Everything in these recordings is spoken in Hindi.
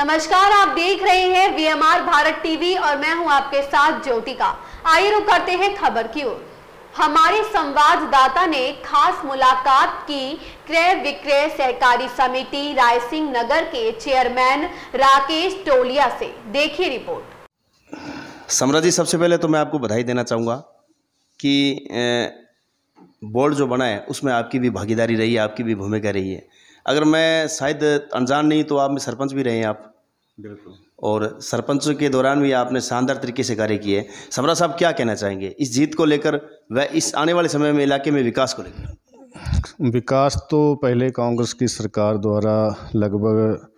नमस्कार आप देख रहे हैं वीएमआर भारत टीवी और मैं हूं आपके साथ का आइए रुक करते हैं खबर की ओर हमारे संवाददाता ने खास मुलाकात की क्रय विक्रय सहकारी समिति रायसिंह नगर के चेयरमैन राकेश टोलिया से देखिए रिपोर्ट समरा जी सबसे पहले तो मैं आपको बधाई देना चाहूंगा कि बोर्ड जो बना है उसमें आपकी भी भागीदारी रही है आपकी भी भूमिका रही है अगर मैं शायद अनजान नहीं तो आप में सरपंच भी रहे हैं आप बिल्कुल और सरपंच के दौरान भी आपने शानदार तरीके से कार्य किए समरा साहब क्या कहना चाहेंगे इस जीत को लेकर वह इस आने वाले समय में इलाके में विकास को लेकर विकास तो पहले कांग्रेस की सरकार द्वारा लगभग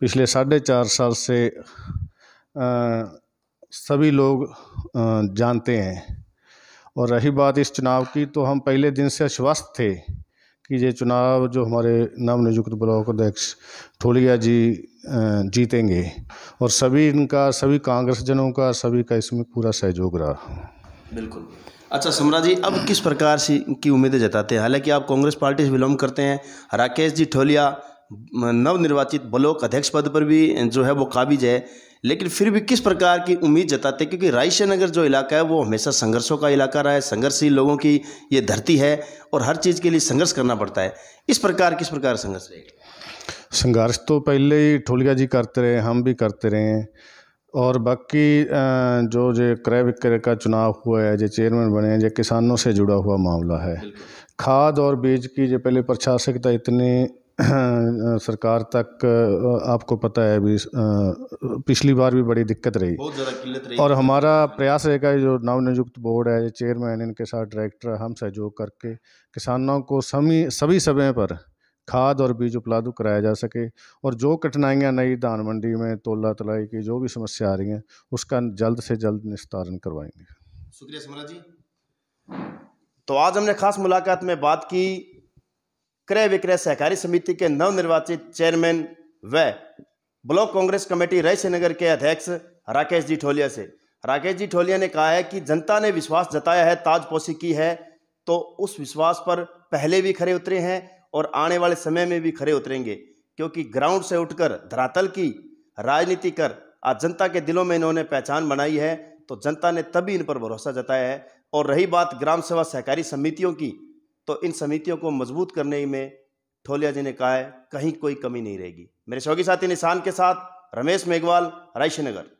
पिछले साढ़े चार साल से आ, सभी लोग आ, जानते हैं और रही बात इस चुनाव की तो हम पहले दिन से आश्वस्त थे कि ये चुनाव जो हमारे नवनियुक्त ब्लॉक अध्यक्ष ठोलिया जी जीतेंगे और सभी इनका सभी कांग्रेसजनों का सभी का इसमें पूरा सहयोग रहा बिल्कुल अच्छा समरा जी अब किस प्रकार से की उम्मीदें जताते हैं हालांकि आप कांग्रेस पार्टी से बिलोंग करते हैं राकेश जी ठोलिया नवनिर्वाचित ब्लॉक अध्यक्ष पद पर भी जो है वो काबिज है लेकिन फिर भी किस प्रकार की उम्मीद जताते हैं क्योंकि रायशनगर जो इलाका है वो हमेशा संघर्षों का इलाका रहा है संघर्षशील लोगों की ये धरती है और हर चीज़ के लिए संघर्ष करना पड़ता है इस प्रकार किस प्रकार संघर्ष रहेगा संघर्ष तो पहले ही ठोलिया जी करते रहे हम भी करते रहे और बाकी जो जो क्रय विक्रय का चुनाव हुआ है जो चेयरमैन बने हैं जो किसानों से जुड़ा हुआ मामला है खाद और बीज की जो पहले प्रशासकता इतनी सरकार तक आपको पता है अभी पिछली बार भी बड़ी दिक्कत रही बहुत ज़्यादा किल्लत रही और हमारा प्रयास रहेगा जो नवनियुक्त बोर्ड है चेयरमैन इनके साथ डायरेक्टर हम सहयोग करके किसानों को सभी सभी समय पर खाद और बीज उपलब्ध कराया जा सके और जो कठिनाइयाँ नई धान मंडी में तोला तलाई की जो भी समस्या आ रही हैं उसका जल्द से जल्द निस्तारण करवाएंगे शुक्रिया समरा जी तो आज हमने खास मुलाकात में बात की क्रय विक्रय सहकारी समिति के नवनिर्वाचित चेयरमैन व ब्लॉक कांग्रेस कमेटी रायसेनगर के अध्यक्ष राकेश जी ठोलिया से राकेश जी ठोलिया ने कहा है कि जनता ने विश्वास जताया है ताजपोशी की है तो उस विश्वास पर पहले भी खड़े उतरे हैं और आने वाले समय में भी खड़े उतरेंगे क्योंकि ग्राउंड से उठकर धरातल की राजनीति कर आज जनता के दिलों में इन्होंने पहचान बनाई है तो जनता ने तभी इन पर भरोसा जताया है और रही बात ग्राम सेवा सहकारी समितियों की तो इन समितियों को मजबूत करने में ठोलिया जी ने कहा है कहीं कोई कमी नहीं रहेगी मेरे शौकी साथी निशान के साथ रमेश मेघवाल रायशीनगर